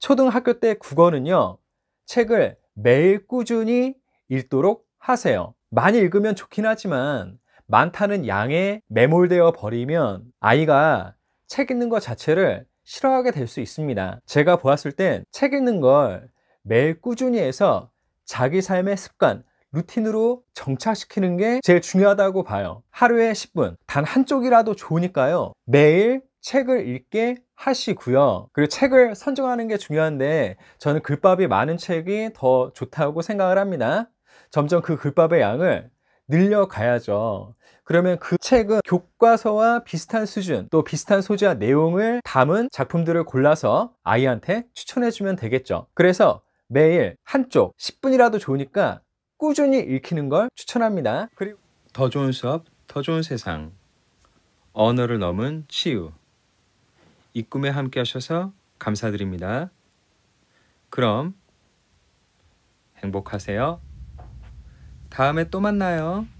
초등학교 때 국어는요, 책을 매일 꾸준히 읽도록 하세요. 많이 읽으면 좋긴 하지만 많다는 양에 매몰되어 버리면 아이가 책 읽는 것 자체를 싫어하게 될 수 있습니다. 제가 보았을 땐 책 읽는 걸 매일 꾸준히 해서 자기 삶의 습관, 루틴으로 정착시키는 게 제일 중요하다고 봐요. 하루에 10분, 단 한쪽이라도 좋으니까요. 매일 책을 읽게 하시고요. 그리고 책을 선정하는 게 중요한데 저는 글밥이 많은 책이 더 좋다고 생각을 합니다. 점점 그 글밥의 양을 늘려가야죠. 그러면 그 책은 교과서와 비슷한 수준 또 비슷한 소재와 내용을 담은 작품들을 골라서 아이한테 추천해 주면 되겠죠. 그래서 매일 한쪽 10분이라도 좋으니까 꾸준히 읽히는 걸 추천합니다. 그리고 더 좋은 수업, 더 좋은 세상. 언어를 넘은 치유. 이 꿈에 함께 하셔서 감사드립니다. 그럼 행복하세요. 다음에 또 만나요.